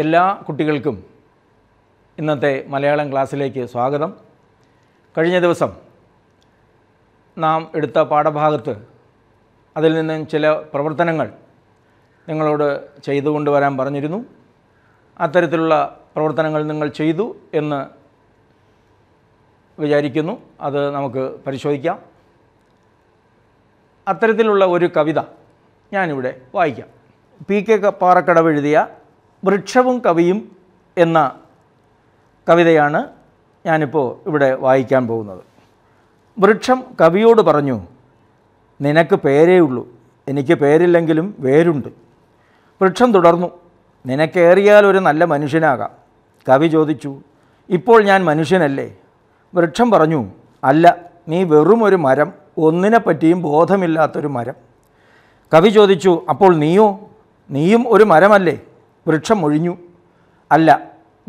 എല്ലാ കുട്ടികൾക്കും ഇന്നത്തെ മലയാളം ക്ലാസ്സിലേക്ക് സ്വാഗതം കഴിഞ്ഞ ദിവസം നാം എടുത്ത പാഠഭാഗത്ത് അതിൽ നിന്നും ചില പ്രവർത്തനങ്ങൾ നിങ്ങളോട് ചെയ്തുകൊണ്ട് വരാൻ പറഞ്ഞിരുന്നു അത്തരത്തിലുള്ള പ്രവർത്തനങ്ങൾ നിങ്ങൾ ചെയ്തു എന്ന് വിചാരിക്കുന്നു അത് നമുക്ക് പരിശോധിക്കാം അത്തരത്തിലുള്ള ഒരു കവിത ഞാനിവിടെ വായിക്കാം പി കെ പാറക്കടവ് എഴുതിയ വൃക്ഷവും കവിയും എന്ന കവിതയാണ് ഞാനിപ്പോൾ ഇവിടെ വായിക്കാൻ പോകുന്നത് വൃക്ഷം കവിയോട് പറഞ്ഞു നിനക്ക് പേരേ ഉള്ളൂ എനിക്ക് പേരില്ലെങ്കിലും വേരുണ്ട് വൃക്ഷം തുടർന്നു നിനക്കേറിയാൽ ഒരു നല്ല മനുഷ്യനാകാം കവി ചോദിച്ചു ഇപ്പോൾ ഞാൻ മനുഷ്യനല്ലേ വൃക്ഷം പറഞ്ഞു അല്ല നീ വെറും ഒരു മരം ഒന്നിനെപ്പറ്റിയും ബോധമില്ലാത്തൊരു മരം കവി ചോദിച്ചു അപ്പോൾ നീയോ നീയും ഒരു മരമല്ലേ വൃക്ഷം ഒഴിഞ്ഞു അല്ല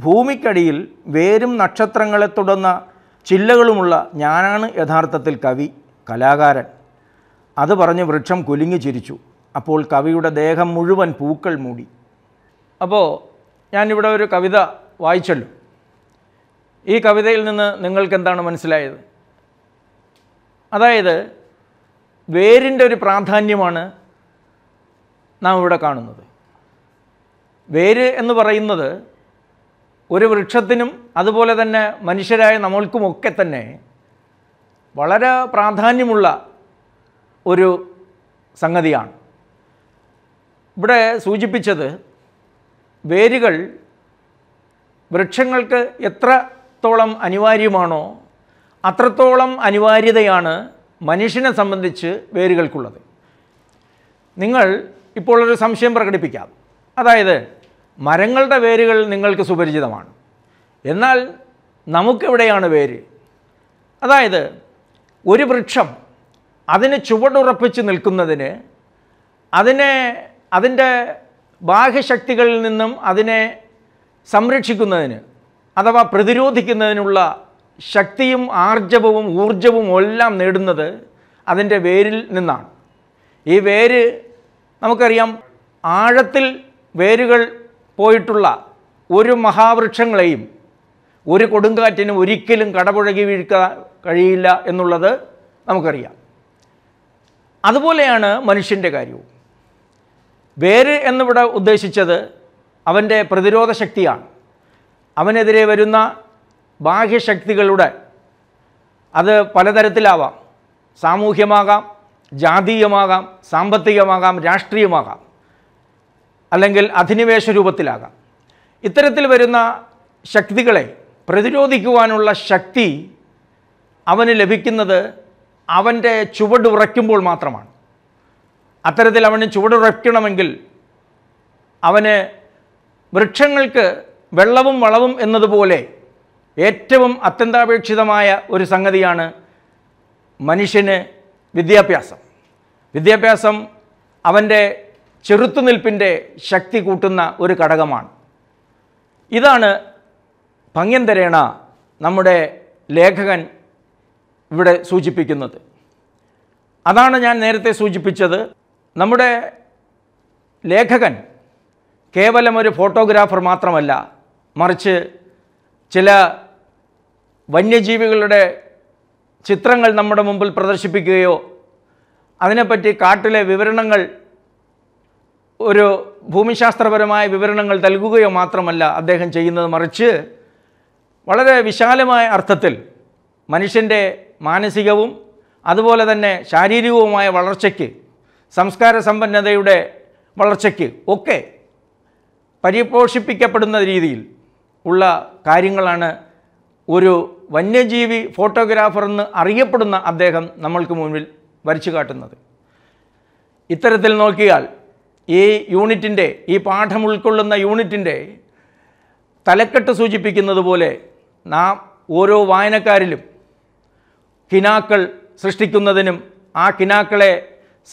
ഭൂമിക്കടിയിൽ വേരും നക്ഷത്രങ്ങളെ തുടർന്ന ചില്ലകളുമുള്ള ഞാനാണ് യഥാർത്ഥത്തിൽ കവി കലാകാരൻ അത് പറഞ്ഞ് വൃക്ഷം കുലുങ്ങി ചിരിച്ചു അപ്പോൾ കവിയുടെ ദേഹം മുഴുവൻ പൂക്കൾ മൂടി അപ്പോൾ ഞാനിവിടെ ഒരു കവിത വായിച്ചല്ലോ ഈ കവിതയിൽ നിന്ന് നിങ്ങൾക്ക് എന്താണ് മനസ്സിലായത് അതായത് വേരിൻ്റെ ഒരു പ്രാധാന്യമാണ് നാം ഇവിടെ കാണുന്നത് വേര് എന്ന് പറയുന്നത് ഒരു വൃക്ഷത്തിനും അതുപോലെ തന്നെ മനുഷ്യരായ നമ്മൾക്കുമൊക്കെ തന്നെ വളരെ പ്രാധാന്യമുള്ള ഒരു സംഗതിയാണ് ഇവിടെ സൂചിപ്പിച്ചത് വേരുകൾ വൃക്ഷങ്ങൾക്ക് എത്രത്തോളം അനിവാര്യമാണോ അത്രത്തോളം അനിവാര്യതയാണ് മനുഷ്യനെ സംബന്ധിച്ച് വേരുകൾക്കുള്ളത് നിങ്ങൾ ഇപ്പോൾ ഒരു സംശയം പ്രകടിപ്പിക്കാം അതായത് മരങ്ങളുടെ വേരുകൾ നിങ്ങൾക്ക് സുപരിചിതമാണ് എന്നാൽ നമുക്കെവിടെയാണ് വേര് അതായത് ഒരു വൃക്ഷം അതിന് ചുവടുറപ്പിച്ച് നിൽക്കുന്നതിന് അതിനെ അതിൻ്റെ ബാഹ്യശക്തികളിൽ നിന്നും അതിനെ സംരക്ഷിക്കുന്നതിന് അഥവാ പ്രതിരോധിക്കുന്നതിനുള്ള ശക്തിയും ആർജവവും ഊർജവും എല്ലാം നേടുന്നത് അതിൻ്റെ വേരിൽ നിന്നാണ് ഈ വേര് നമുക്കറിയാം ആഴത്തിൽ വേരുകൾ പോയിട്ടുള്ള ഒരു മഹാവൃക്ഷങ്ങളെയും ഒരു കൊടുങ്കാറ്റിനും ഒരിക്കലും കടപുഴകി വീഴ്ക്കാൻ കഴിയില്ല എന്നുള്ളത് നമുക്കറിയാം അതുപോലെയാണ് മനുഷ്യൻ്റെ കാര്യവും വേര് എന്നിവിടെ ഉദ്ദേശിച്ചത് അവൻ്റെ പ്രതിരോധ ശക്തിയാണ് അവനെതിരെ വരുന്ന ബാഹ്യശക്തികളുടെ അത് പലതരത്തിലാവാം സാമൂഹ്യമാകാം ജാതീയമാകാം സാമ്പത്തികമാകാം രാഷ്ട്രീയമാകാം അല്ലെങ്കിൽ അധിനിവേശ രൂപത്തിലാകാം ഇത്തരത്തിൽ വരുന്ന ശക്തികളെ പ്രതിരോധിക്കുവാനുള്ള ശക്തി അവന് ലഭിക്കുന്നത് അവൻ്റെ ചുവടുറയ്ക്കുമ്പോൾ മാത്രമാണ് അത്തരത്തിൽ അവന് ചുവടുറയ്ക്കണമെങ്കിൽ അവന് വൃക്ഷങ്ങൾക്ക് വെള്ളവും വളവും എന്നതുപോലെ ഏറ്റവും അത്യന്താപേക്ഷിതമായ ഒരു സംഗതിയാണ് മനുഷ്യന് വിദ്യാഭ്യാസം വിദ്യാഭ്യാസം അവൻ്റെ ചെറുത്തുനിൽപ്പിൻ്റെ ശക്തി കൂട്ടുന്ന ഒരു ഘടകമാണ് ഇതാണ് ഭംഗ്യന്തരേണ നമ്മുടെ ലേഖകൻ ഇവിടെ സൂചിപ്പിക്കുന്നത് അതാണ് ഞാൻ നേരത്തെ സൂചിപ്പിച്ചത് നമ്മുടെ ലേഖകൻ കേവലം ഒരു ഫോട്ടോഗ്രാഫർ മാത്രമല്ല മറിച്ച് ചില വന്യജീവികളുടെ ചിത്രങ്ങൾ നമ്മുടെ മുമ്പിൽ പ്രദർശിപ്പിക്കുകയോ അതിനെപ്പറ്റി കാട്ടിലെ വിവരണങ്ങൾ ഒരു ഭൂമിശാസ്ത്രപരമായ വിവരണങ്ങൾ നൽകുകയോ മാത്രമല്ല അദ്ദേഹം ചെയ്യുന്നത് മറിച്ച് വളരെ വിശാലമായ അർത്ഥത്തിൽ മനുഷ്യൻ്റെ മാനസികവും അതുപോലെ തന്നെ ശാരീരികവുമായ വളർച്ചയ്ക്ക് സംസ്കാര സമ്പന്നതയുടെ വളർച്ചയ്ക്ക് ഒക്കെ പരിപോഷിപ്പിക്കപ്പെടുന്ന രീതിയിൽ ഉള്ള കാര്യങ്ങളാണ് ഒരു വന്യജീവി ഫോട്ടോഗ്രാഫർ എന്ന് അറിയപ്പെടുന്ന അദ്ദേഹം നമ്മൾക്ക് മുന്നിൽ വരച്ചു കാട്ടുന്നത് ഇത്തരത്തിൽ നോക്കിയാൽ ഈ യൂണിറ്റിൻ്റെ ഈ പാഠം ഉൾക്കൊള്ളുന്ന യൂണിറ്റിൻ്റെ തലക്കെട്ട് സൂചിപ്പിക്കുന്നത് പോലെ നാം ഓരോ വായനക്കാരിലും കിനാക്കൾ സൃഷ്ടിക്കുന്നതിനും ആ കിനാക്കളെ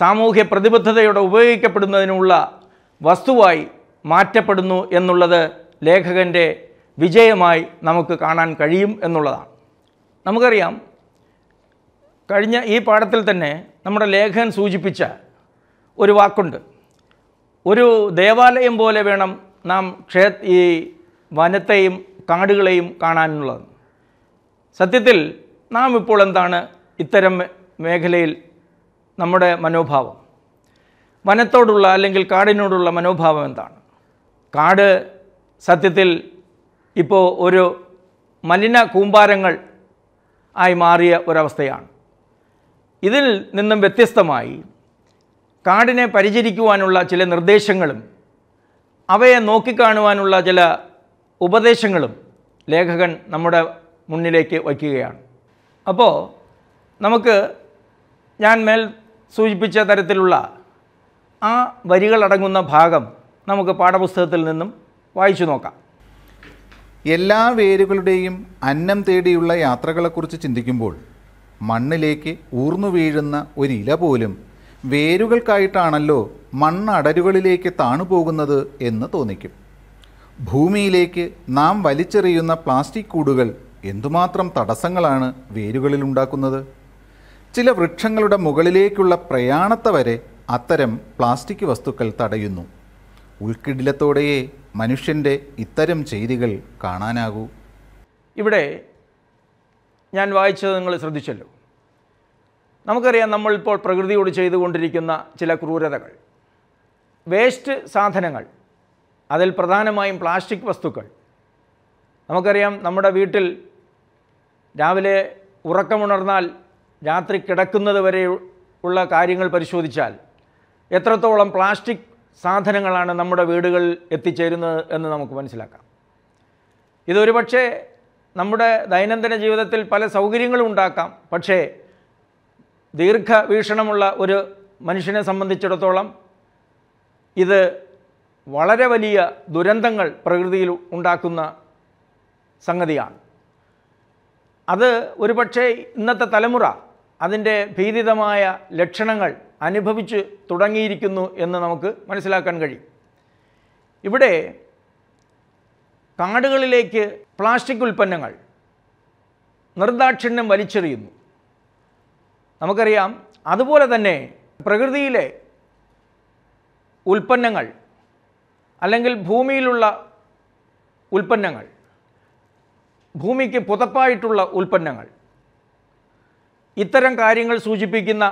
സാമൂഹ്യ പ്രതിബദ്ധതയോടെ ഉപയോഗിക്കപ്പെടുന്നതിനുമുള്ള വസ്തുവായി മാറ്റപ്പെടുന്നു എന്നുള്ളത് ലേഖകൻ്റെ വിജയമായി നമുക്ക് കാണാൻ കഴിയും എന്നുള്ളതാണ് നമുക്കറിയാം കഴിഞ്ഞ ഈ പാഠത്തിൽ തന്നെ നമ്മുടെ ലേഖകൻ സൂചിപ്പിച്ച ഒരു വാക്കുണ്ട് ഒരു ദേവാലയം പോലെ വേണം നാം ക്ഷേ ഈ വനത്തെയും കാടുകളെയും കാണാനുള്ളത് സത്യത്തിൽ നാം ഇപ്പോൾ എന്താണ് ഇത്തരം മേഖലയിൽ നമ്മുടെ മനോഭാവം വനത്തോടുള്ള അല്ലെങ്കിൽ കാടിനോടുള്ള മനോഭാവം എന്താണ് കാട് സത്യത്തിൽ ഇപ്പോൾ ഒരു മലിന കൂമ്പാരങ്ങൾ ആയി മാറിയ ഒരവസ്ഥയാണ് ഇതിൽ നിന്നും വ്യത്യസ്തമായി കാടിനെ പരിചരിക്കുവാനുള്ള ചില നിർദ്ദേശങ്ങളും അവയെ നോക്കിക്കാണുവാനുള്ള ചില ഉപദേശങ്ങളും ലേഖകൻ നമ്മുടെ മുന്നിലേക്ക് വയ്ക്കുകയാണ് അപ്പോൾ നമുക്ക് ഞാൻ മേൽ സൂചിപ്പിച്ച തരത്തിലുള്ള ആ വരികളടങ്ങുന്ന ഭാഗം നമുക്ക് പാഠപുസ്തകത്തിൽ നിന്നും വായിച്ചു നോക്കാം എല്ലാ വേരുകളുടെയും അന്നം തേടിയുള്ള യാത്രകളെക്കുറിച്ച് ചിന്തിക്കുമ്പോൾ മണ്ണിലേക്ക് ഊർന്നു വീഴുന്ന ഒരില പോലും വേരുകൾക്കായിട്ടാണല്ലോ മണ്ണടരുകളിലേക്ക് താണുപോകുന്നത് എന്ന് തോന്നിക്കും ഭൂമിയിലേക്ക് നാം വലിച്ചെറിയുന്ന പ്ലാസ്റ്റിക് കൂടുകൾ എന്തുമാത്രം തടസ്സങ്ങളാണ് വേരുകളിൽ ഉണ്ടാക്കുന്നത് ചില വൃക്ഷങ്ങളുടെ മുകളിലേക്കുള്ള പ്രയാണത്തെ വരെ അത്തരം പ്ലാസ്റ്റിക് വസ്തുക്കൾ തടയുന്നു ഉൾക്കിടിലത്തോടെയെ മനുഷ്യൻ്റെ ഇത്തരം ചെയ്തികൾ കാണാനാകൂ ഇവിടെ ഞാൻ വായിച്ചത് നിങ്ങൾ ശ്രദ്ധിച്ചല്ലോ നമുക്കറിയാം നമ്മളിപ്പോൾ പ്രകൃതിയോട് ചെയ്തുകൊണ്ടിരിക്കുന്ന ചില ക്രൂരതകൾ വേസ്റ്റ് സാധനങ്ങൾ അതിൽ പ്രധാനമായും പ്ലാസ്റ്റിക് വസ്തുക്കൾ നമുക്കറിയാം നമ്മുടെ വീട്ടിൽ രാവിലെ ഉറക്കമുണർന്നാൽ രാത്രി കിടക്കുന്നത് വരെ ഉള്ള കാര്യങ്ങൾ പരിശോധിച്ചാൽ എത്രത്തോളം പ്ലാസ്റ്റിക് സാധനങ്ങളാണ് നമ്മുടെ വീടുകളിൽ എത്തിച്ചേരുന്നത് എന്ന് നമുക്ക് മനസ്സിലാക്കാം ഇതൊരു പക്ഷേ നമ്മുടെ ദൈനംദിന ജീവിതത്തിൽ പല സൗകര്യങ്ങളും ഉണ്ടാക്കാം പക്ഷേ ദീർഘവീക്ഷണമുള്ള ഒരു മനുഷ്യനെ സംബന്ധിച്ചിടത്തോളം ഇത് വളരെ വലിയ ദുരന്തങ്ങൾ പ്രകൃതിയിൽ ഉണ്ടാക്കുന്ന സംഗതിയാണ് അത് ഒരുപക്ഷെ ഇന്നത്തെ തലമുറ അതിൻ്റെ ഭീതിതമായ ലക്ഷണങ്ങൾ അനുഭവിച്ച് തുടങ്ങിയിരിക്കുന്നു എന്ന് നമുക്ക് മനസ്സിലാക്കാൻ കഴിയും ഇവിടെ കാടുകളിലേക്ക് പ്ലാസ്റ്റിക് ഉൽപ്പന്നങ്ങൾ നിർദാക്ഷിണ്യം വലിച്ചെറിയുന്നു നമുക്കറിയാം അതുപോലെ തന്നെ പ്രകൃതിയിലെ ഉൽപ്പന്നങ്ങൾ അല്ലെങ്കിൽ ഭൂമിയിലുള്ള ഉൽപ്പന്നങ്ങൾ ഭൂമിക്ക് പുതപ്പായിട്ടുള്ള ഉൽപ്പന്നങ്ങൾ ഇത്തരം കാര്യങ്ങൾ സൂചിപ്പിക്കുന്ന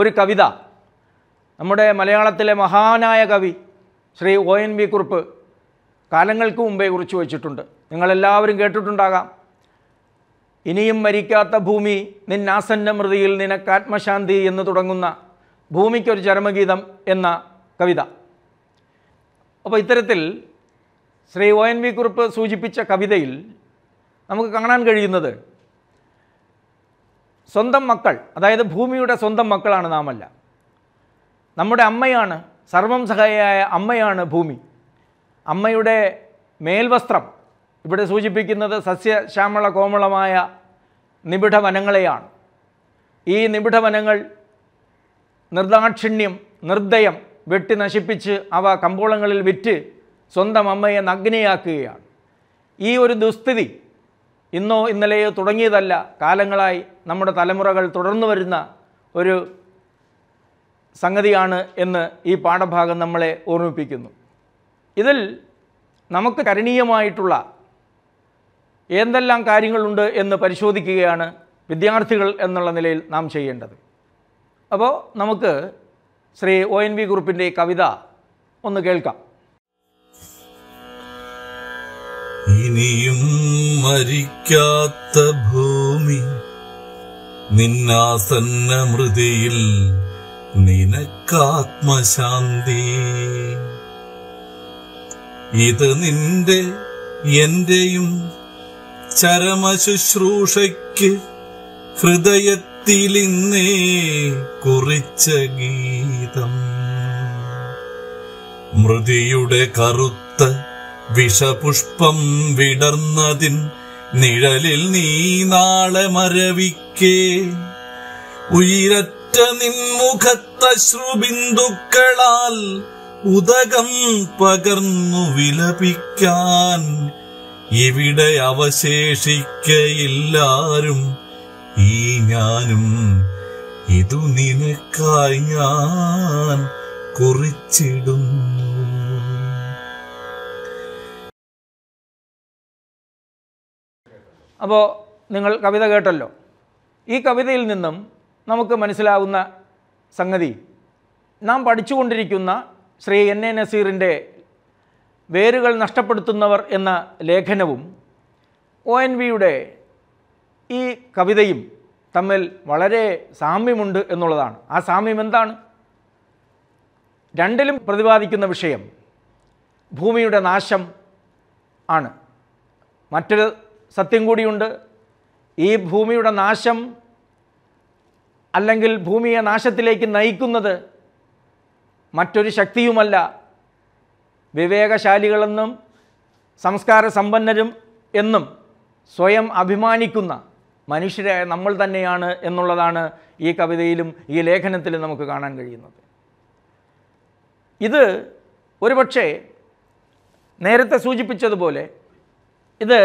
ഒരു കവിത നമ്മുടെ മലയാളത്തിലെ മഹാനായ കവി ശ്രീ ഒ എൻ വി കുറുപ്പ് കാലങ്ങൾക്ക് മുമ്പേ കുറിച്ച് വച്ചിട്ടുണ്ട് നിങ്ങളെല്ലാവരും കേട്ടിട്ടുണ്ടാകാം ഇനിയും മരിക്കാത്ത ഭൂമി നിന്നാസന്ന മൃതിയിൽ നിനക്കാത്മശാന്തി എന്ന് തുടങ്ങുന്ന ഭൂമിക്കൊരു ചരമഗീതം എന്ന കവിത അപ്പോൾ ഇത്തരത്തിൽ ശ്രീ ഒ എൻ വി കുറിപ്പ് സൂചിപ്പിച്ച കവിതയിൽ നമുക്ക് കാണാൻ കഴിയുന്നത് സ്വന്തം മക്കൾ അതായത് ഭൂമിയുടെ സ്വന്തം മക്കളാണ് നാമല്ല നമ്മുടെ അമ്മയാണ് സർവം സഹായയായ അമ്മയാണ് ഭൂമി അമ്മയുടെ മേൽവസ്ത്രം ഇവിടെ സൂചിപ്പിക്കുന്നത് സസ്യശ്യാമള കോമളമായ നിബിഡ വനങ്ങളെയാണ് ഈ നിബിഡ വനങ്ങൾ നിർദാക്ഷിണ്യം നിർദ്ദയം വെട്ടി നശിപ്പിച്ച് അവ കമ്പോളങ്ങളിൽ വിറ്റ് സ്വന്തം അമ്മയെ നഗ്നയാക്കുകയാണ് ഈ ഒരു ദുസ്ഥിതി ഇന്നോ ഇന്നലെയോ തുടങ്ങിയതല്ല കാലങ്ങളായി നമ്മുടെ തലമുറകൾ തുടർന്നു വരുന്ന ഒരു സംഗതിയാണ് എന്ന് ഈ പാഠഭാഗം നമ്മളെ ഓർമ്മിപ്പിക്കുന്നു ഇതിൽ നമുക്ക് കരണീയമായിട്ടുള്ള എന്തെല്ലാം കാര്യങ്ങളുണ്ട് എന്ന് പരിശോധിക്കുകയാണ് വിദ്യാർത്ഥികൾ എന്നുള്ള നിലയിൽ നാം ചെയ്യേണ്ടത് അപ്പോൾ നമുക്ക് ശ്രീ ഒ എൻ വി കുറിപ്പിൻ്റെ കവിത ഒന്ന് കേൾക്കാം ഇനിയും മരിക്കാത്ത ഭൂമി നിന്നാസന്ന മൃതിയിൽ നിനക്കാത്മശാന്തി ഇത് നിന്റെ എന്റെയും ചരമശുശ്രൂഷയ്ക്ക് ഹൃദയത്തിലിന്നേ കുറിച്ച ഗീതം മൃതിയുടെ കറുത്ത വിഷപുഷ്പം വിടർന്നതിൻ നിഴലിൽ നീ നാളെ മരവിക്കേ ഉയരറ്റ നിൻമുഖത്തശ്രുബിന്ദുക്കളാൽ ഉദകം പകർന്നു വിലപിക്കാൻ ഇവിടെ അവശേഷിക്കയില്ലാരും ഈ ഞാനും ഇതു നിനക്കായി ഞാൻ കുറിച്ചിടും അപ്പോൾ നിങ്ങൾ കവിത കേട്ടല്ലോ ഈ കവിതയിൽ നിന്നും നമുക്ക് മനസ്സിലാവുന്ന സംഗതി നാം പഠിച്ചുകൊണ്ടിരിക്കുന്ന ശ്രീ എൻ എ നസീറിൻ്റെ വേരുകൾ നഷ്ടപ്പെടുത്തുന്നവർ എന്ന ലേഖനവും ഒ എൻ വിയുടെ ഈ കവിതയും തമ്മിൽ വളരെ സാമ്യമുണ്ട് എന്നുള്ളതാണ് ആ സാമ്യം എന്താണ് രണ്ടിലും പ്രതിപാദിക്കുന്ന വിഷയം ഭൂമിയുടെ നാശം ആണ് മറ്റൊരു സത്യം കൂടിയുണ്ട് ഈ ഭൂമിയുടെ നാശം അല്ലെങ്കിൽ ഭൂമിയെ നാശത്തിലേക്ക് നയിക്കുന്നത് മറ്റൊരു ശക്തിയുമല്ല വിവേകശാലികളെന്നും സംസ്കാര സമ്പന്നരും എന്നും സ്വയം അഭിമാനിക്കുന്ന മനുഷ്യരെ നമ്മൾ തന്നെയാണ് എന്നുള്ളതാണ് ഈ കവിതയിലും ഈ ലേഖനത്തിലും നമുക്ക് കാണാൻ കഴിയുന്നത് ഇത് ഒരുപക്ഷേ നേരത്തെ സൂചിപ്പിച്ചതുപോലെ ഇത്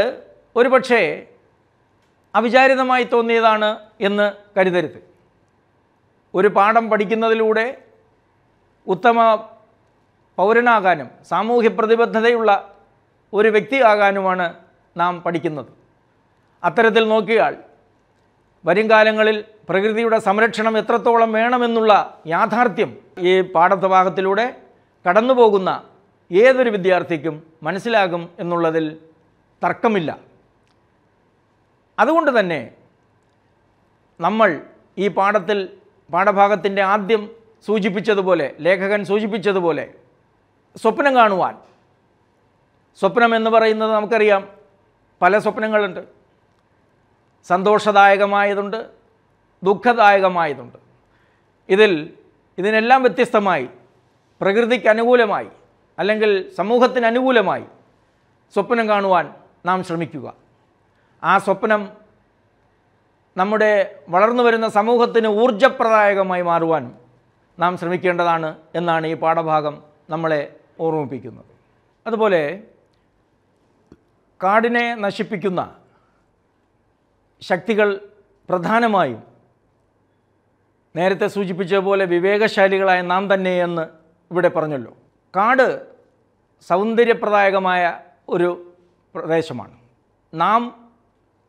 ഒരുപക്ഷേ അവിചാരിതമായി തോന്നിയതാണ് എന്ന് കരുതരുത് ഒരു പാഠം പഠിക്കുന്നതിലൂടെ ഉത്തമ പൗരനാകാനും സാമൂഹ്യ പ്രതിബദ്ധതയുള്ള ഒരു വ്യക്തിയാകാനുമാണ് നാം പഠിക്കുന്നത് അത്തരത്തിൽ നോക്കിയാൽ വരും കാലങ്ങളിൽ പ്രകൃതിയുടെ സംരക്ഷണം എത്രത്തോളം വേണമെന്നുള്ള യാഥാർത്ഥ്യം ഈ പാഠഭാഗത്തിലൂടെ കടന്നു പോകുന്ന ഏതൊരു വിദ്യാർത്ഥിക്കും മനസ്സിലാകും എന്നുള്ളതിൽ തർക്കമില്ല അതുകൊണ്ട് തന്നെ നമ്മൾ ഈ പാഠത്തിൽ പാഠഭാഗത്തിൻ്റെ ആദ്യം സൂചിപ്പിച്ചതുപോലെ ലേഖകൻ സൂചിപ്പിച്ചതുപോലെ സ്വപ്നം കാണുവാൻ സ്വപ്നം എന്ന് പറയുന്നത് നമുക്കറിയാം പല സ്വപ്നങ്ങളുണ്ട് സന്തോഷദായകമായതുണ്ട് ദുഃഖദായകമായതുണ്ട് ഇതിൽ ഇതിനെല്ലാം വ്യത്യസ്തമായി പ്രകൃതിക്ക് അനുകൂലമായി അല്ലെങ്കിൽ സമൂഹത്തിന് അനുകൂലമായി സ്വപ്നം കാണുവാൻ നാം ശ്രമിക്കുക ആ സ്വപ്നം നമ്മുടെ വളർന്നു വരുന്ന സമൂഹത്തിന് ഊർജപ്രദായകമായി മാറുവാനും നാം ശ്രമിക്കേണ്ടതാണ് എന്നാണ് ഈ പാഠഭാഗം നമ്മളെ ഓർമ്മിപ്പിക്കുന്നത് അതുപോലെ കാടിനെ നശിപ്പിക്കുന്ന ശക്തികൾ പ്രധാനമായും നേരത്തെ സൂചിപ്പിച്ച പോലെ വിവേകശാലികളായ നാം തന്നെയെന്ന് ഇവിടെ പറഞ്ഞല്ലോ കാട് സൗന്ദര്യപ്രദായകമായ ഒരു പ്രദേശമാണ് നാം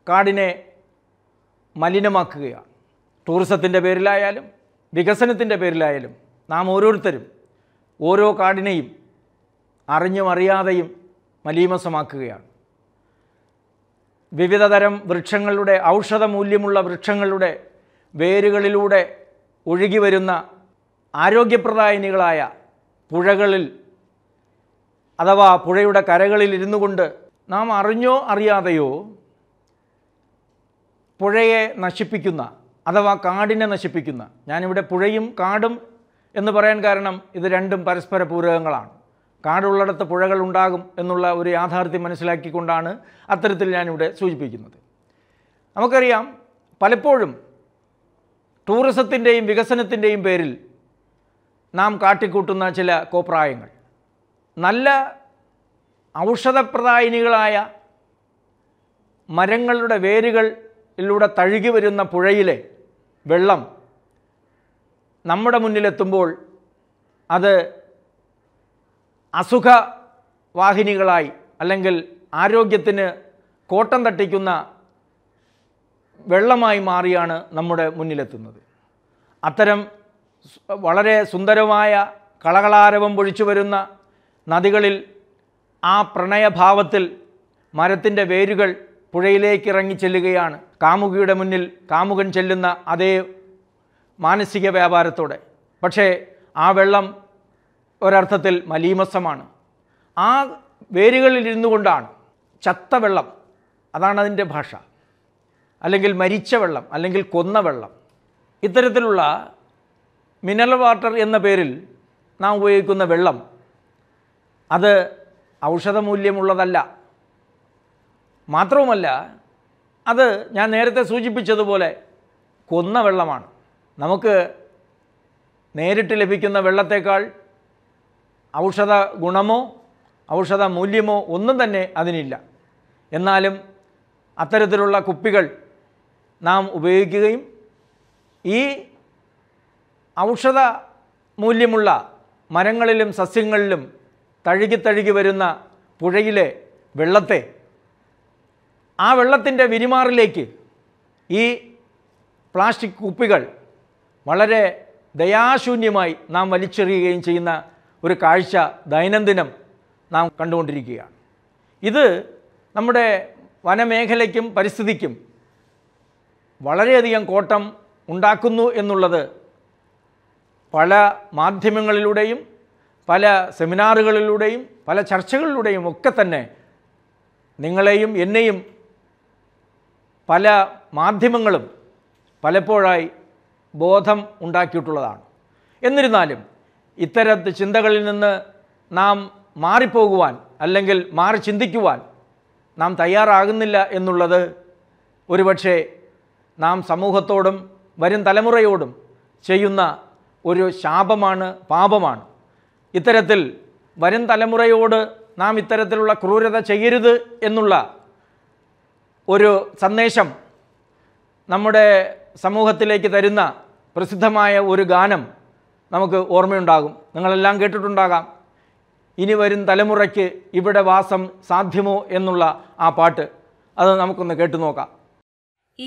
കാടിനെ മലിനമാക്കുകയാണ് ടൂറിസത്തിൻ്റെ പേരിലായാലും വികസനത്തിൻ്റെ പേരിലായാലും നാം ഓരോരുത്തരും ഓരോ കാടിനെയും അറിഞ്ഞും അറിയാതെയും മലീമസമാക്കുകയാണ് വിവിധതരം വൃക്ഷങ്ങളുടെ ഔഷധ മൂല്യമുള്ള വൃക്ഷങ്ങളുടെ വേരുകളിലൂടെ ഒഴുകി വരുന്ന ആരോഗ്യപ്രദായനികളായ പുഴകളിൽ അഥവാ പുഴയുടെ കരകളിൽ ഇരുന്നു കൊണ്ട് നാം അറിഞ്ഞോ അറിയാതെയോ പുഴയെ നശിപ്പിക്കുന്ന അഥവാ കാടിനെ നശിപ്പിക്കുന്ന ഞാനിവിടെ പുഴയും കാടും എന്ന് പറയാൻ കാരണം ഇത് രണ്ടും പരസ്പര പൂരകങ്ങളാണ് കാടുള്ളിടത്ത് പുഴകൾ ഉണ്ടാകും എന്നുള്ള ഒരു യാഥാർത്ഥ്യം മനസ്സിലാക്കിക്കൊണ്ടാണ് അത്തരത്തിൽ ഞാനിവിടെ സൂചിപ്പിക്കുന്നത് നമുക്കറിയാം പലപ്പോഴും ടൂറിസത്തിൻ്റെയും വികസനത്തിൻ്റെയും പേരിൽ നാം കാട്ടിക്കൂട്ടുന്ന ചില കോപ്രായങ്ങൾ നല്ല ഔഷധപ്രദായിനികളായ മരങ്ങളുടെ വേരുകളിലൂടെ തഴുകി വരുന്ന പുഴയിലെ വെള്ളം നമ്മുടെ മുന്നിലെത്തുമ്പോൾ അത് അസുഖവാഹിനികളായി അല്ലെങ്കിൽ ആരോഗ്യത്തിന് കോട്ടം തട്ടിക്കുന്ന വെള്ളമായി മാറിയാണ് നമ്മുടെ മുന്നിലെത്തുന്നത് അത്തരം വളരെ സുന്ദരമായ കളകളാരവം പൊഴിച്ചു വരുന്ന നദികളിൽ ആ പ്രണയഭാവത്തിൽ മരത്തിൻ്റെ വേരുകൾ പുഴയിലേക്ക് ഇറങ്ങി ചെല്ലുകയാണ് കാമുകിയുടെ മുന്നിൽ കാമുകൻ ചെല്ലുന്ന അതേ മാനസിക വ്യാപാരത്തോടെ പക്ഷേ ആ വെള്ളം ഒരർത്ഥത്തിൽ മലീമസമാണ് ആ വേരുകളിൽ ഇരുന്നു കൊണ്ടാണ് ചത്ത വെള്ളം അതാണ് അതിൻ്റെ ഭാഷ അല്ലെങ്കിൽ മരിച്ച വെള്ളം അല്ലെങ്കിൽ കൊന്ന വെള്ളം ഇത്തരത്തിലുള്ള മിനറൽ വാട്ടർ എന്ന പേരിൽ നാം ഉപയോഗിക്കുന്ന വെള്ളം അത് ഔഷധമൂല്യമുള്ളതല്ല മാത്രവുമല്ല അത് ഞാൻ നേരത്തെ സൂചിപ്പിച്ചതുപോലെ കൊന്ന വെള്ളമാണ് നമുക്ക് നേരിട്ട് ലഭിക്കുന്ന വെള്ളത്തേക്കാൾ ഔഷധ ഗുണമോ ഔഷധ മൂല്യമോ ഒന്നും തന്നെ അതിനില്ല എന്നാലും അത്തരത്തിലുള്ള കുപ്പികൾ നാം ഉപയോഗിക്കുകയും ഈ ഔഷധ മൂല്യമുള്ള മരങ്ങളിലും സസ്യങ്ങളിലും തഴുകി തഴുകി വരുന്ന പുഴയിലെ വെള്ളത്തെ ആ വെള്ളത്തിൻ്റെ വിരിമാറിലേക്ക് ഈ പ്ലാസ്റ്റിക് കുപ്പികൾ വളരെ ദയാശൂന്യമായി നാം വലിച്ചെറിയുകയും ചെയ്യുന്ന ഒരു കാഴ്ച ദൈനംദിനം നാം കണ്ടുകൊണ്ടിരിക്കുകയാണ് ഇത് നമ്മുടെ വനമേഖലയ്ക്കും പരിസ്ഥിതിക്കും വളരെയധികം കോട്ടം ഉണ്ടാക്കുന്നു എന്നുള്ളത് പല മാധ്യമങ്ങളിലൂടെയും പല സെമിനാറുകളിലൂടെയും പല ചർച്ചകളിലൂടെയും ഒക്കെ തന്നെ നിങ്ങളെയും എന്നെയും പല മാധ്യമങ്ങളും പലപ്പോഴായി ബോധം ഉണ്ടാക്കിയിട്ടുള്ളതാണ് എന്നിരുന്നാലും ഇത്തരം ചിന്തകളിൽ നിന്ന് നാം മാറിപ്പോകുവാൻ അല്ലെങ്കിൽ മാറി ചിന്തിക്കുവാൻ നാം തയ്യാറാകുന്നില്ല എന്നുള്ളത് ഒരുപക്ഷെ നാം സമൂഹത്തോടും വരും തലമുറയോടും ചെയ്യുന്ന ഒരു ശാപമാണ് പാപമാണ് ഇത്തരത്തിൽ വരും തലമുറയോട് നാം ഇത്തരത്തിലുള്ള ക്രൂരത ചെയ്യരുത് എന്നുള്ള ഒരു സന്ദേശം നമ്മുടെ സമൂഹത്തിലേക്ക് തരുന്ന പ്രസിദ്ധമായ ഒരു ഗാനം നമുക്ക് ഓർമ്മയുണ്ടാകും നിങ്ങളെല്ലാം കേട്ടിട്ടുണ്ടാകാം ഇനി വരും തലമുറയ്ക്ക് ഇവിടെ വാസം സാധ്യമോ എന്നുള്ള ആ പാട്ട് അത് നമുക്കൊന്ന് കേട്ടു നോക്കാം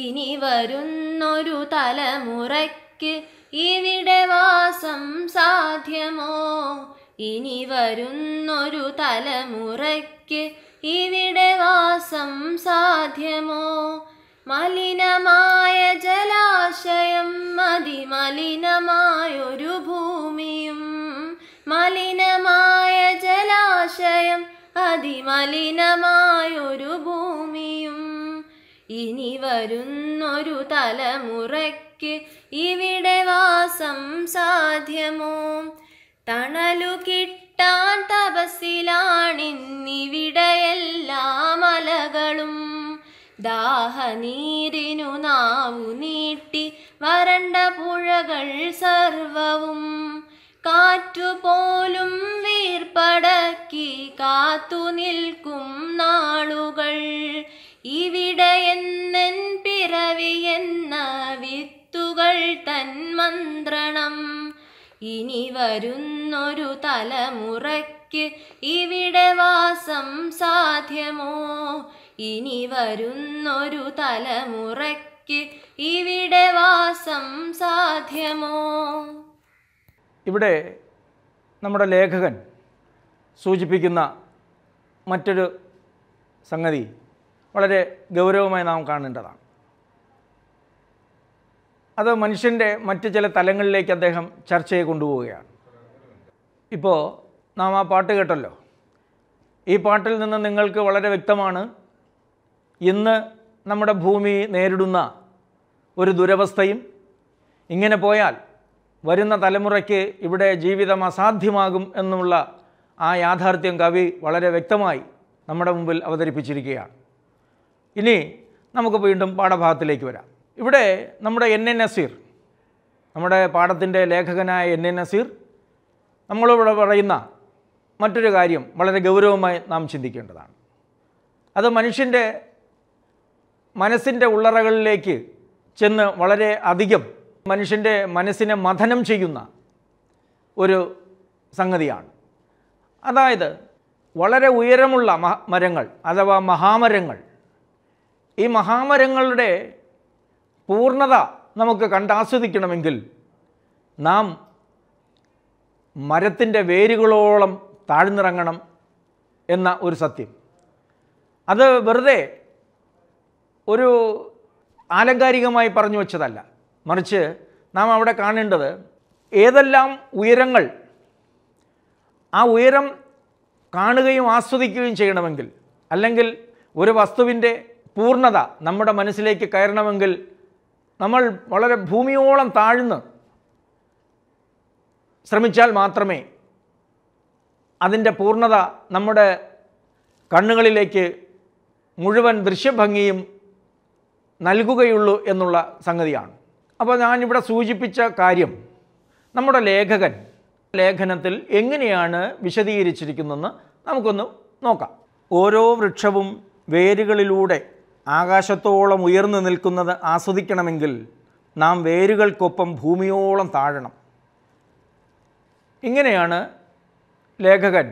ഇനി വരുന്നൊരു തലമുറയ്ക്ക് ഇവിടെ വാസം സാധ്യമോ ഇനി വരുന്നൊരു തലമുറയ്ക്ക് ഇവിടെ വാസം സാധ്യമോ മലിനമായ ജലാശയം മതിമലിനമായൊരു ഭൂമിയും മലിനമായ ജലാശയം അതിമലിനമായൊരു ഭൂമിയും ഇനി വരുന്നൊരു തലമുറയ്ക്ക് ഇവിടെ വാസം സാധ്യമോ തണലു കിട്ടാൻ തപസിലാണിന്നിവിടെയെല്ലാ മലകളും ദാഹനീരിനു നാവു നീട്ടി വരണ്ട പുഴകൾ സർവവും കാറ്റുപോലും വീർപ്പടക്കി കാത്തു നിൽക്കും നാളുകൾ ഇവിടെ പിറവി എന്ന വിത്തുകൾ തൻ മന്ത്രണം ഇനി വരുന്നൊരു തലമുറയ്ക്ക് ഇവിടെ വാസം സാധ്യമോ ഇനി വരുന്നൊരു തലമുറയ്ക്ക് ഇവിടെ വാസം സാധ്യമോ ഇവിടെ നമ്മുടെ ലേഖകൻ സൂചിപ്പിക്കുന്ന മറ്റൊരു സംഗതി വളരെ ഗൗരവമായി നാം കാണേണ്ടതാണ് അത് മനുഷ്യൻ്റെ മറ്റ് ചില തലങ്ങളിലേക്ക് അദ്ദേഹം ചർച്ചയെ കൊണ്ടുപോവുകയാണ് ഇപ്പോൾ നാം ആ പാട്ട് കേട്ടല്ലോ ഈ പാട്ടിൽ നിന്ന് നിങ്ങൾക്ക് വളരെ വ്യക്തമാണ് ഇന്ന് നമ്മുടെ ഭൂമി നേരിടുന്ന ഒരു ദുരവസ്ഥയും ഇങ്ങനെ പോയാൽ വരുന്ന തലമുറയ്ക്ക് ഇവിടെ ജീവിതം അസാധ്യമാകും എന്നുള്ള ആ യാഥാർത്ഥ്യം കവി വളരെ വ്യക്തമായി നമ്മുടെ മുമ്പിൽ അവതരിപ്പിച്ചിരിക്കുകയാണ് ഇനി നമുക്ക് വീണ്ടും പാഠഭാഗത്തിലേക്ക് വരാം ഇവിടെ നമ്മുടെ എൻ എൻ നസീർ നമ്മുടെ പാഠത്തിൻ്റെ ലേഖകനായ എൻ എൻ നസീർ നമ്മളിവിടെ പറയുന്ന മറ്റൊരു കാര്യം വളരെ ഗൗരവമായി നാം ചിന്തിക്കേണ്ടതാണ് അത് മനുഷ്യൻ്റെ മനസ്സിൻ്റെ ഉള്ളറകളിലേക്ക് ചെന്ന് വളരെ അധികം മനുഷ്യൻ്റെ മനസ്സിനെ മഥനം ചെയ്യുന്ന ഒരു സംഗതിയാണ് അതായത് വളരെ ഉയരമുള്ള മരങ്ങൾ അഥവാ മഹാമരങ്ങൾ ഈ മഹാമരങ്ങളുടെ പൂർണ്ണത നമുക്ക് കണ്ടാസ്വദിക്കണമെങ്കിൽ നാം മരത്തിൻ്റെ വേരുകളോളം താഴ്ന്നിറങ്ങണം എന്ന ഒരു സത്യം അത് വെറുതെ ഒരു ആലങ്കാരികമായി പറഞ്ഞു വെച്ചതല്ല മറിച്ച് നാം അവിടെ കാണേണ്ടത് ഏതെല്ലാം ഉയരങ്ങൾ ആ ഉയരം കാണുകയും ആസ്വദിക്കുകയും ചെയ്യണമെങ്കിൽ അല്ലെങ്കിൽ ഒരു വസ്തുവിൻ്റെ പൂർണ്ണത നമ്മുടെ മനസ്സിലേക്ക് കയറണമെങ്കിൽ നമ്മൾ വളരെ ഭൂമിയോളം താഴ്ന്ന് ശ്രമിച്ചാൽ മാത്രമേ അതിൻ്റെ പൂർണ്ണത നമ്മുടെ കണ്ണുകളിലേക്ക് മുഴുവൻ ദൃശ്യഭംഗിയും നൽകുകയുള്ളൂ എന്നുള്ള സംഗതിയാണ് അപ്പോൾ ഞാനിവിടെ സൂചിപ്പിച്ച കാര്യം നമ്മുടെ ലേഖകൻ ലേഖനത്തിൽ എങ്ങനെയാണ് വിശദീകരിച്ചിരിക്കുന്നതെന്ന് നമുക്കൊന്ന് നോക്കാം ഓരോ വൃക്ഷവും വേരുകളിലൂടെ ആകാശത്തോളം ഉയർന്നു നിൽക്കുന്നത് ആസ്വദിക്കണമെങ്കിൽ നാം വേരുകൾക്കൊപ്പം ഭൂമിയോളം താഴണം ഇങ്ങനെയാണ് ലേഖകൻ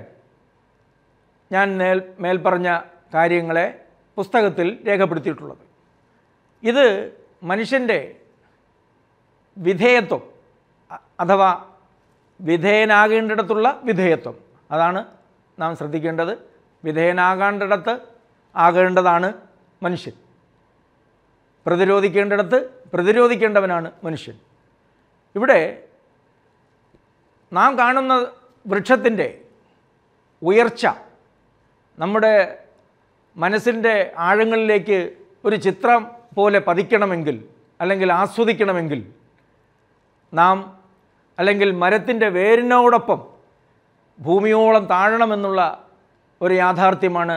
ഞാൻ മേൽ മേൽപ്പറഞ്ഞ കാര്യങ്ങളെ പുസ്തകത്തിൽ രേഖപ്പെടുത്തിയിട്ടുള്ളത് ഇത് മനുഷ്യൻ്റെ വിധേയത്വം അഥവാ വിധേയനാകേണ്ടിടത്തുള്ള വിധേയത്വം അതാണ് നാം ശ്രദ്ധിക്കേണ്ടത് വിധേയനാകേണ്ടിടത്ത് ആകേണ്ടതാണ് മനുഷ്യൻ പ്രതിരോധിക്കേണ്ടിടത്ത് പ്രതിരോധിക്കേണ്ടവനാണ് മനുഷ്യൻ ഇവിടെ നാം കാണുന്ന വൃക്ഷത്തിൻ്റെ ഉയർച്ച നമ്മുടെ മനസ്സിൻ്റെ ആഴങ്ങളിലേക്ക് ഒരു ചിത്രം പോലെ പതിക്കണമെങ്കിൽ അല്ലെങ്കിൽ ആസ്വദിക്കണമെങ്കിൽ നാം അല്ലെങ്കിൽ മരത്തിൻ്റെ വേരിനോടൊപ്പം ഭൂമിയോളം താഴണമെന്നുള്ള ഒരു യാഥാർത്ഥ്യമാണ്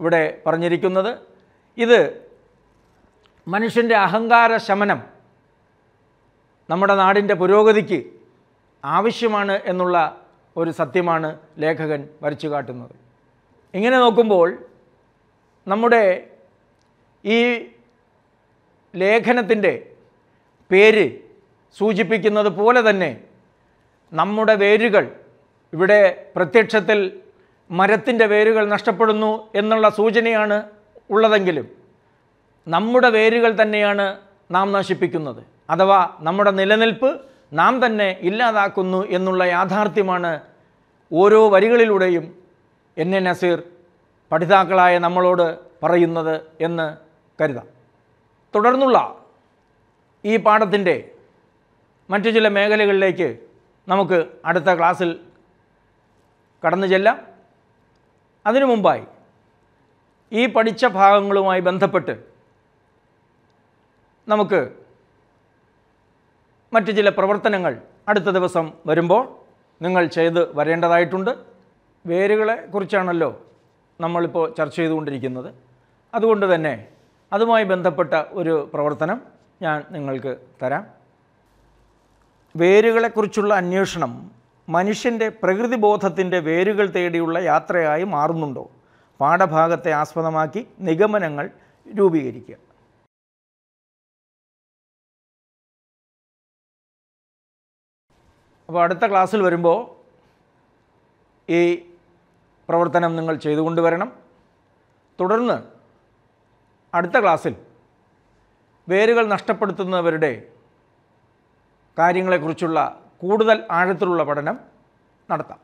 ഇവിടെ പറഞ്ഞിരിക്കുന്നത് ഇത് മനുഷ്യൻ്റെ അഹങ്കാര ശമനം നമ്മുടെ നാടിൻ്റെ പുരോഗതിക്ക് ആവശ്യമാണ് എന്നുള്ള ഒരു സത്യമാണ് ലേഖകൻ വരച്ചു കാട്ടുന്നത് ഇങ്ങനെ നോക്കുമ്പോൾ നമ്മുടെ ഈ ലേഖനത്തിൻ്റെ പേര് സൂചിപ്പിക്കുന്നത് പോലെ തന്നെ നമ്മുടെ വേരുകൾ ഇവിടെ പ്രത്യക്ഷത്തിൽ മരത്തിൻ്റെ വേരുകൾ നഷ്ടപ്പെടുന്നു എന്നുള്ള സൂചനയാണ് ഉള്ളതെങ്കിലും നമ്മുടെ വേരുകൾ തന്നെയാണ് നാം നശിപ്പിക്കുന്നത് അഥവാ നമ്മുടെ നിലനിൽപ്പ് നാം തന്നെ ഇല്ലാതാക്കുന്നു എന്നുള്ള യാഥാർത്ഥ്യമാണ് ഓരോ വരികളിലൂടെയും എന്നെ നസീർ പഠിതാക്കളായ നമ്മളോട് പറയുന്നത് എന്ന് കരുതാം തുടർന്നുള്ള ഈ പാഠത്തിൻ്റെ മറ്റു ചില മേഖലകളിലേക്ക് നമുക്ക് അടുത്ത ക്ലാസ്സിൽ കടന്നു ചെല്ലാം അതിനു മുമ്പായി ഈ പഠിച്ച ഭാഗങ്ങളുമായി ബന്ധപ്പെട്ട് നമുക്ക് മറ്റു ചില പ്രവർത്തനങ്ങൾ അടുത്ത ദിവസം വരുമ്പോൾ നിങ്ങൾ ചെയ്ത് വരേണ്ടതായിട്ടുണ്ട് വേരുകളെ കുറിച്ചാണല്ലോ നമ്മളിപ്പോൾ ചർച്ച ചെയ്തുകൊണ്ടിരിക്കുന്നത് അതുകൊണ്ട് തന്നെ അതുമായി ബന്ധപ്പെട്ട ഒരു പ്രവർത്തനം ഞാൻ നിങ്ങൾക്ക് തരാം വേരുകളെക്കുറിച്ചുള്ള അന്വേഷണം മനുഷ്യൻ്റെ പ്രകൃതിബോധത്തിൻ്റെ വേരുകൾ തേടിയുള്ള യാത്രയായി മാറുന്നുണ്ടോ പാഠഭാഗത്തെ ആസ്പദമാക്കി നിഗമനങ്ങൾ രൂപീകരിക്കുക അപ്പോൾ അടുത്ത ക്ലാസ്സിൽ വരുമ്പോൾ ഈ പ്രവർത്തനം നിങ്ങൾ ചെയ്തുകൊണ്ടുവരണം തുടർന്ന് അടുത്ത ക്ലാസ്സിൽ വേരുകൾ നഷ്ടപ്പെടുത്തുന്നവരുടെ കാര്യങ്ങളെക്കുറിച്ചുള്ള കൂടുതൽ ആഴത്തിലുള്ള പഠനം നടത്താം